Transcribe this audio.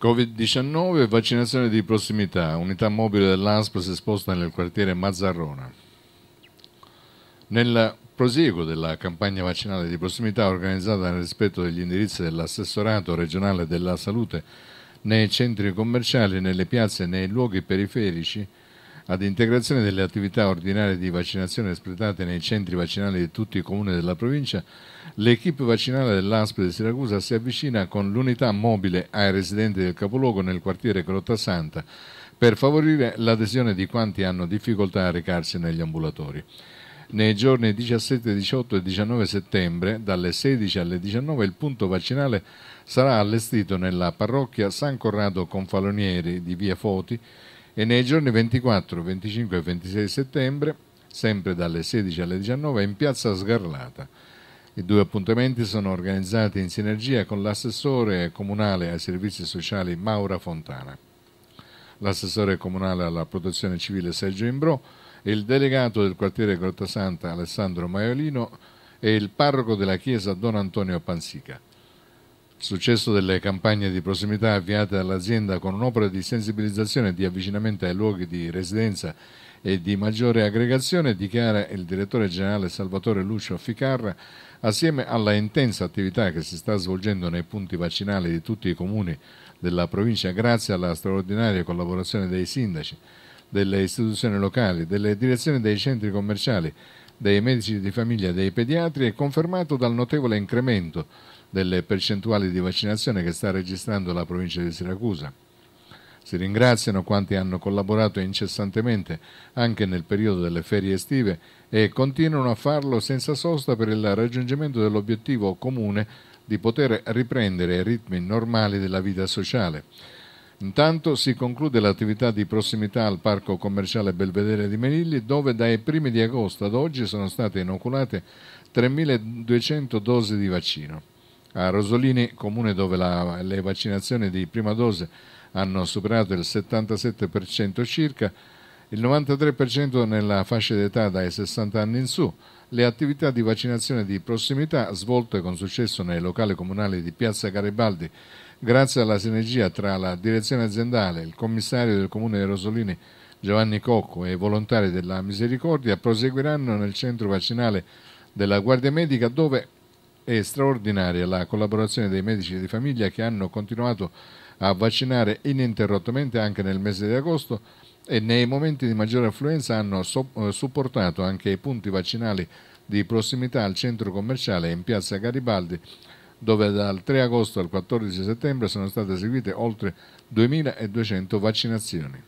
Covid-19 e vaccinazione di prossimità. Unità mobile dell'ASP si sposta nel quartiere Mazzarrona. Nel prosieguo della campagna vaccinale di prossimità organizzata nel rispetto degli indirizzi dell'assessorato regionale della salute nei centri commerciali, nelle piazze e nei luoghi periferici, ad integrazione delle attività ordinarie di vaccinazione espletate nei centri vaccinali di tutti i comuni della provincia, l'equipe vaccinale dell'ASP di Siracusa si avvicina con l'unità mobile ai residenti del capoluogo nel quartiere Grotta per favorire l'adesione di quanti hanno difficoltà a recarsi negli ambulatori. Nei giorni 17, 18 e 19 settembre, dalle 16 alle 19, il punto vaccinale sarà allestito nella parrocchia San Corrado Confalonieri di Via Foti, e nei giorni 24, 25 e 26 settembre, sempre dalle 16 alle 19, in piazza Sgarlata. I due appuntamenti sono organizzati in sinergia con l'assessore comunale ai servizi sociali Maura Fontana, l'assessore comunale alla protezione civile Sergio Imbrò e il delegato del quartiere Grotta Santa Alessandro Maiolino e il parroco della chiesa Don Antonio Pansica successo delle campagne di prossimità avviate dall'azienda con un'opera di sensibilizzazione e di avvicinamento ai luoghi di residenza e di maggiore aggregazione, dichiara il direttore generale Salvatore Lucio Ficarra, assieme alla intensa attività che si sta svolgendo nei punti vaccinali di tutti i comuni della provincia grazie alla straordinaria collaborazione dei sindaci, delle istituzioni locali, delle direzioni dei centri commerciali, dei medici di famiglia e dei pediatri è confermato dal notevole incremento delle percentuali di vaccinazione che sta registrando la provincia di Siracusa. Si ringraziano quanti hanno collaborato incessantemente anche nel periodo delle ferie estive e continuano a farlo senza sosta per il raggiungimento dell'obiettivo comune di poter riprendere i ritmi normali della vita sociale. Intanto si conclude l'attività di prossimità al Parco Commerciale Belvedere di Menilli, dove dai primi di agosto ad oggi sono state inoculate 3.200 dosi di vaccino. A Rosolini, comune dove la, le vaccinazioni di prima dose hanno superato il 77% circa, il 93% nella fascia d'età dai 60 anni in su, le attività di vaccinazione di prossimità svolte con successo nei locali comunali di Piazza Garibaldi grazie alla sinergia tra la direzione aziendale, il commissario del comune di Rosolini Giovanni Cocco e i volontari della Misericordia proseguiranno nel centro vaccinale della Guardia Medica dove è straordinaria la collaborazione dei medici di famiglia che hanno continuato a vaccinare ininterrottamente anche nel mese di agosto e nei momenti di maggiore affluenza hanno eh, supportato anche i punti vaccinali di prossimità al centro commerciale in piazza Garibaldi dove dal 3 agosto al 14 settembre sono state eseguite oltre 2.200 vaccinazioni.